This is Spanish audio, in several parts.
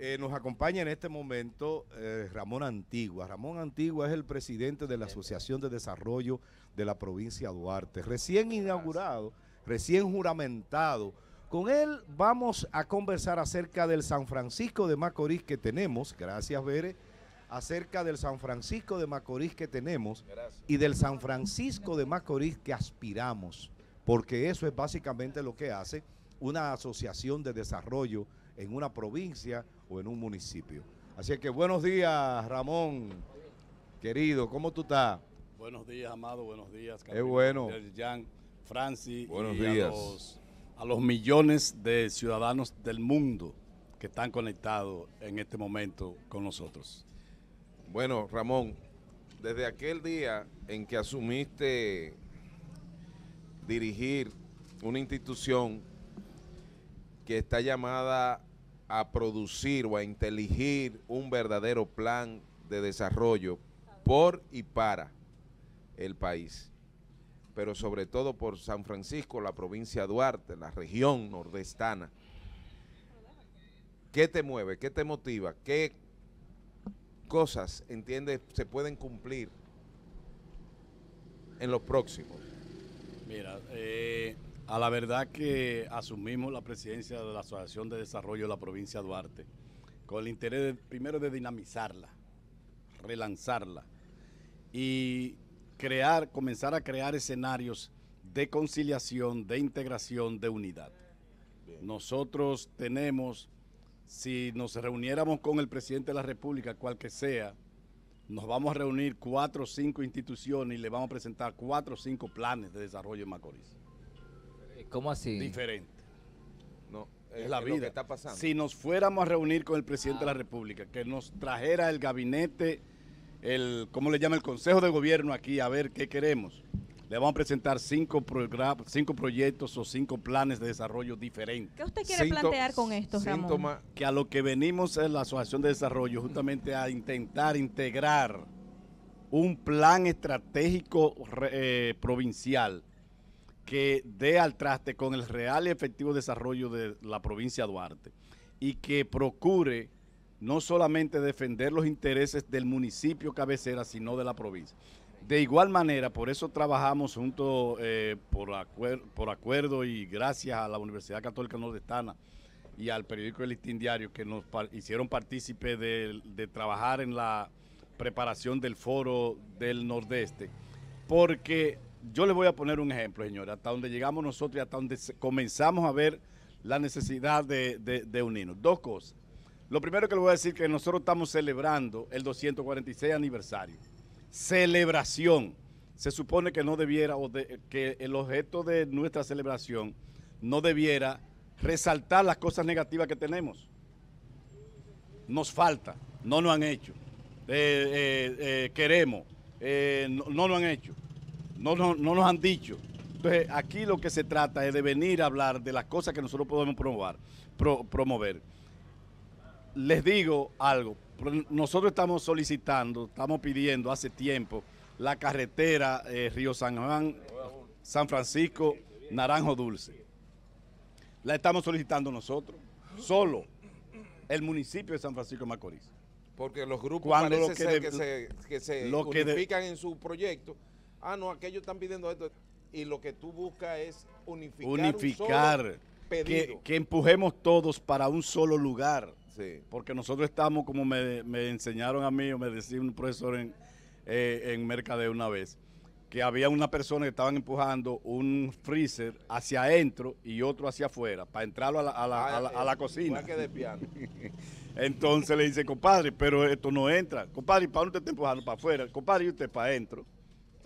Eh, nos acompaña en este momento eh, Ramón Antigua. Ramón Antigua es el presidente de la Asociación de Desarrollo de la provincia Duarte. Recién inaugurado, recién juramentado. Con él vamos a conversar acerca del San Francisco de Macorís que tenemos, gracias Bere, acerca del San Francisco de Macorís que tenemos y del San Francisco de Macorís que aspiramos, porque eso es básicamente lo que hace una asociación de desarrollo en una provincia o en un municipio. Así que buenos días, Ramón, querido, ¿cómo tú estás? Buenos días, Amado, buenos días. Carlos, es bueno. Jan, Francis, buenos días. a los millones de ciudadanos del mundo que están conectados en este momento con nosotros. Bueno, Ramón, desde aquel día en que asumiste dirigir una institución que está llamada a producir o a inteligir un verdadero plan de desarrollo por y para el país, pero sobre todo por San Francisco, la provincia de Duarte, la región nordestana. ¿Qué te mueve? ¿Qué te motiva? ¿Qué cosas, entiendes, se pueden cumplir en los próximos? Mira, eh, a la verdad que asumimos la presidencia de la Asociación de Desarrollo de la provincia de Duarte, con el interés primero de dinamizarla, relanzarla y crear, comenzar a crear escenarios de conciliación, de integración, de unidad. Nosotros tenemos, si nos reuniéramos con el presidente de la República, cual que sea, nos vamos a reunir cuatro o cinco instituciones y le vamos a presentar cuatro o cinco planes de desarrollo en Macorís. ¿Cómo así? Diferente. No, es, eh, la vida. que está pasando. Si nos fuéramos a reunir con el presidente de la ah. República, que nos trajera el gabinete, el, ¿cómo le llama? El Consejo de Gobierno aquí, a ver qué queremos. Le vamos a presentar cinco, cinco proyectos o cinco planes de desarrollo diferentes. ¿Qué usted quiere plantear con esto, síntoma Que a lo que venimos es la Asociación de Desarrollo, justamente a intentar integrar un plan estratégico eh, provincial que dé al traste con el real y efectivo desarrollo de la provincia de Duarte y que procure no solamente defender los intereses del municipio cabecera, sino de la provincia. De igual manera, por eso trabajamos juntos eh, por, acuerdo y gracias a la Universidad Católica Nordestana y al periódico El Listín Diario, que nos hicieron partícipe de, de trabajar en la preparación del foro del Nordeste, porque yo les voy a poner un ejemplo, señora, hasta donde llegamos nosotros y hasta donde comenzamos a ver la necesidad de, unirnos. Dos cosas. Lo primero que les voy a decir es que nosotros estamos celebrando el 246 aniversario. Celebración. Se supone que no debiera, que el objeto de nuestra celebración no debiera resaltar las cosas negativas que tenemos. Nos falta, no lo han hecho. Eh, eh, eh, queremos, no lo han hecho no, nos han dicho. Entonces, aquí lo que se trata es de venir a hablar de las cosas que nosotros podemos promover. promover. Les digo algo, nosotros estamos solicitando, estamos pidiendo hace tiempo la carretera eh, Río San Juan, San Francisco, Naranjo Dulce. La estamos solicitando nosotros, solo el municipio de San Francisco de Macorís. Porque los grupos parece que ser que se, que en su proyecto ah, no, aquellos están pidiendo esto. Y lo que tú buscas es unificar. Unificar. Un Que, empujemos todos para un solo lugar. Sí. Porque nosotros estamos, como me, enseñaron a mí, o me decía un profesor en, eh, Mercadeo una vez, que había una persona que estaban empujando un freezer hacia adentro y otro hacia afuera, para entrarlo a la, a la, ah, a la, eh, cocina. Que de Entonces le dice, compadre, pero esto no entra. Compadre, ¿para dónde te está empujando? Para afuera. Compadre, ¿y usted para adentro?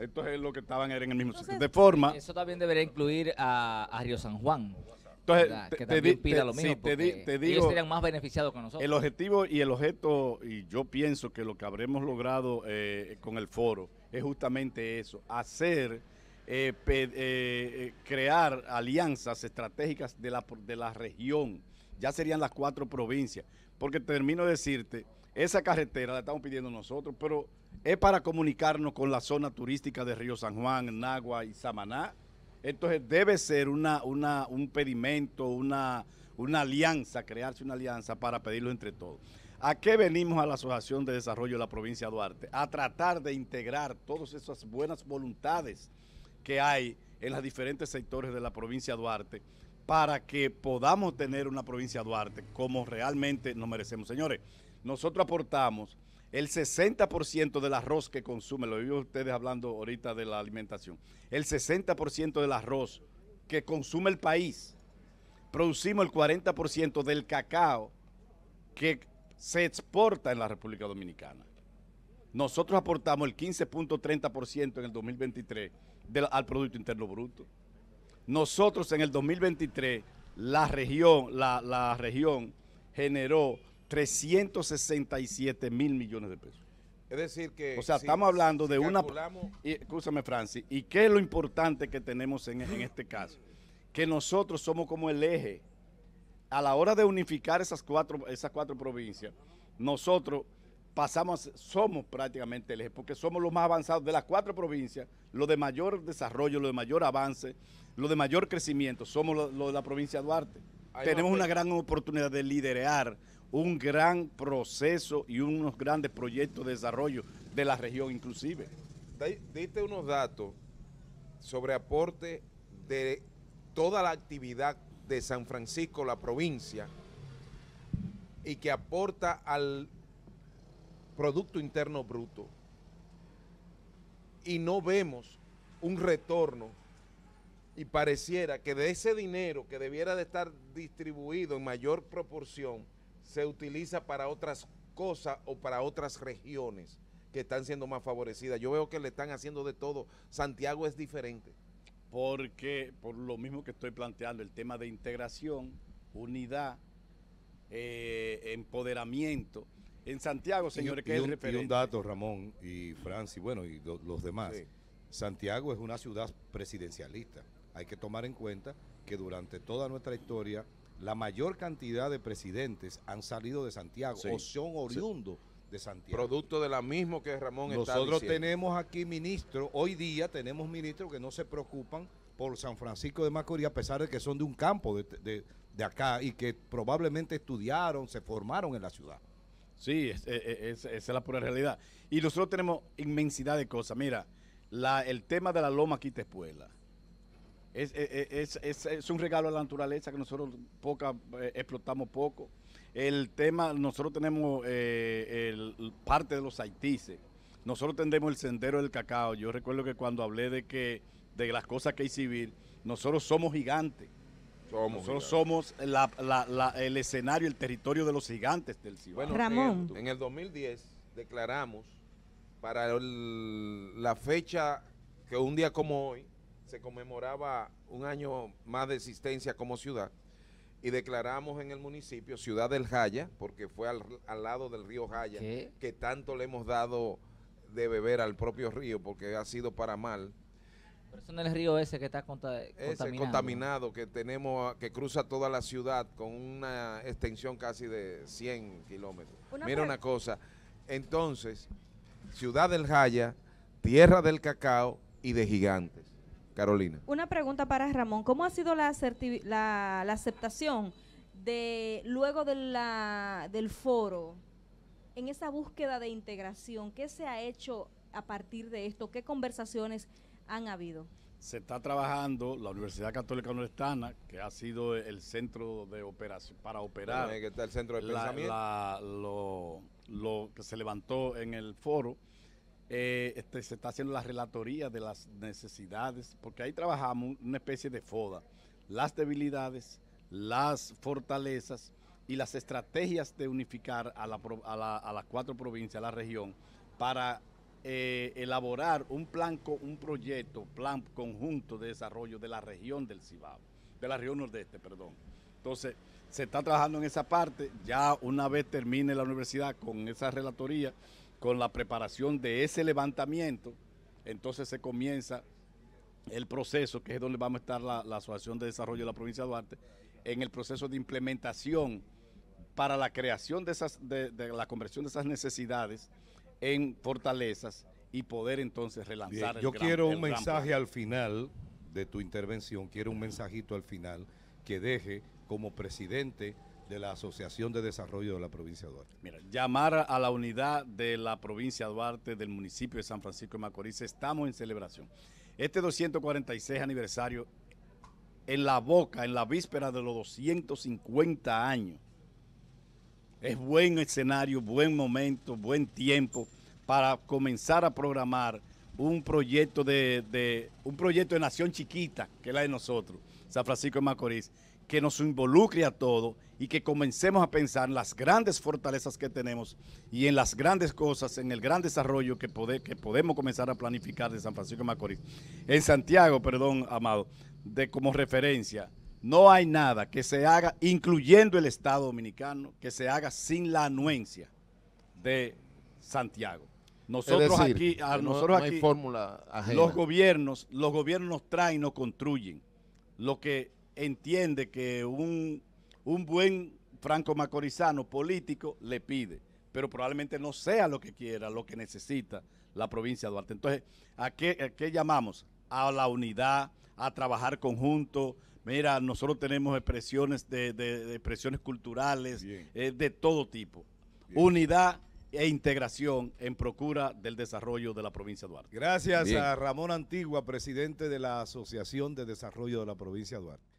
esto es lo que estaban en el mismo sitio. De forma... Eso también debería incluir a, Río San Juan. Entonces, que también pida lo mismo. Sí, ellos serían más beneficiados con nosotros. El objetivo y el objeto, y yo pienso que lo que habremos logrado eh, con el foro es justamente eso, hacer, eh, eh, crear alianzas estratégicas de la, de la región. Ya serían las cuatro provincias. Porque termino de decirte esa carretera la estamos pidiendo nosotros, pero es para comunicarnos con la zona turística de Río San Juan, Nagua y Samaná. Entonces debe ser un pedimento, una, una alianza, crearse una alianza para pedirlo entre todos. ¿A qué venimos a la Asociación de Desarrollo de la Provincia de Duarte? A tratar de integrar todas esas buenas voluntades que hay en los diferentes sectores de la provincia de Duarte para que podamos tener una provincia de Duarte como realmente nos merecemos. Señores, nosotros aportamos el 60% del arroz que consume, lo vio ustedes hablando ahorita de la alimentación, el 60% del arroz que consume el país, producimos el 40% del cacao que se exporta en la República Dominicana. Nosotros aportamos el 15.30% en el 2023 al Producto Interno Bruto. Nosotros en el 2023, la región, la, la región generó 367 mil millones de pesos. Es decir que... O sea, estamos hablando de una... Y, escúchame, Francis. ¿Y qué es lo importante que tenemos en, este caso? Que nosotros somos como el eje. A la hora de unificar esas cuatro, esas cuatro provincias, nosotros pasamos, somos prácticamente el eje, porque somos los más avanzados de las cuatro provincias, ...lo de mayor desarrollo, lo de mayor avance, ...lo de mayor crecimiento, somos los lo de la provincia de Duarte. Tenemos pues. una gran oportunidad de liderar un gran proceso y unos grandes proyectos de desarrollo de la región inclusive. Diste unos datos sobre aporte de toda la actividad de San Francisco, la provincia, y que aporta al Producto Interno Bruto. Y no vemos un retorno y pareciera que de ese dinero que debiera de estar distribuido en mayor proporción, se utiliza para otras cosas o para otras regiones que están siendo más favorecidas. Yo veo que le están haciendo de todo. Santiago es diferente. Porque, por lo mismo que estoy planteando, el tema de integración, unidad, eh, empoderamiento. En Santiago, señores, que es referente. un dato, Ramón y Francis, bueno, y los demás. Santiago es una ciudad presidencialista. Hay que tomar en cuenta que durante toda nuestra historia la mayor cantidad de presidentes han salido de Santiago o son oriundos de Santiago. Producto de la misma que Ramón Nosotros Nosotros tenemos aquí ministros, hoy día tenemos ministros que no se preocupan por San Francisco de Macorís, a pesar de que son de un campo de, acá y que probablemente estudiaron, se formaron en la ciudad. Sí, esa es la pura realidad. Y nosotros tenemos inmensidad de cosas. Mira, el tema de la loma aquí espuela e, e, es, es, un regalo a la naturaleza que nosotros poca, eh, explotamos poco. El tema, nosotros tenemos eh, el, parte de los aitices Nosotros tendemos el sendero del cacao. Yo recuerdo que cuando hablé de que de las cosas que hay civil, nosotros somos gigantes. Somos nosotros somos la, la, el escenario, el territorio de los gigantes del Cibao. En el, 2010 declaramos para la fecha que un día como hoy, se conmemoraba un año más de existencia como ciudad y declaramos en el municipio Ciudad del Jaya, porque fue al, lado del río Jaya, que tanto le hemos dado de beber al propio río, porque ha sido para mal. Pero es el río ese que está contaminado. ese contaminado. que tenemos, que cruza toda la ciudad con una extensión casi de 100 kilómetros. Mira una cosa, entonces, Ciudad del Jaya, Tierra del Cacao y de Gigantes. Carolina. Una pregunta para Ramón. ¿Cómo ha sido la, aceptación de luego de la, del foro en esa búsqueda de integración? ¿Qué se ha hecho a partir de esto? ¿Qué conversaciones han habido? Se está trabajando la Universidad Católica Nordestana, que ha sido el centro de operación para operar. el centro de lo que se levantó en el foro eh, este, se está haciendo la relatoría de las necesidades, porque ahí trabajamos una especie de foda, las debilidades, las fortalezas y las estrategias de unificar a, las cuatro provincias, a la región, para eh, elaborar un plan, un proyecto, plan conjunto de desarrollo de la región del Cibao, de la región nordeste, perdón. Entonces, se está trabajando en esa parte, ya una vez termine la universidad con esa relatoría, con la preparación de ese levantamiento, entonces se comienza el proceso, que es donde vamos a estar la, Asociación de Desarrollo de la Provincia de Duarte, en el proceso de implementación para la creación de, esas, de, la conversión de esas necesidades en fortalezas y poder entonces relanzar. el yo quiero un mensaje al final de tu intervención, quiero un mensajito al final que deje como presidente de la Asociación de Desarrollo de la Provincia de Duarte. Mira, llamar a la unidad de la Provincia de Duarte del municipio de San Francisco de Macorís, estamos en celebración. Este 246 aniversario en la boca, en la víspera de los 250 años. Es buen escenario, buen momento, buen tiempo para comenzar a programar un proyecto de, de un proyecto de nación chiquita, que es la de nosotros, San Francisco de Macorís que nos involucre a todos y que comencemos a pensar en las grandes fortalezas que tenemos y en las grandes cosas, en el gran desarrollo que, que podemos comenzar a planificar de San Francisco de Macorís. En Santiago, perdón, amado, de como referencia, no hay nada que se haga, incluyendo el Estado Dominicano, que se haga sin la anuencia de Santiago. Nosotros aquí, nosotros aquí, fórmula los gobiernos, los gobiernos nos traen, nos construyen. Lo que entiende que un, buen franco macorizano político le pide, pero probablemente no sea lo que quiera, lo que necesita la provincia de Duarte. Entonces, ¿a qué, llamamos? A la unidad, a trabajar conjunto. Mira, nosotros tenemos expresiones, de, de, culturales eh, de todo tipo. Unidad e integración en procura del desarrollo de la provincia de Duarte. Gracias a Ramón Antigua, presidente de la Asociación de Desarrollo de la provincia de Duarte.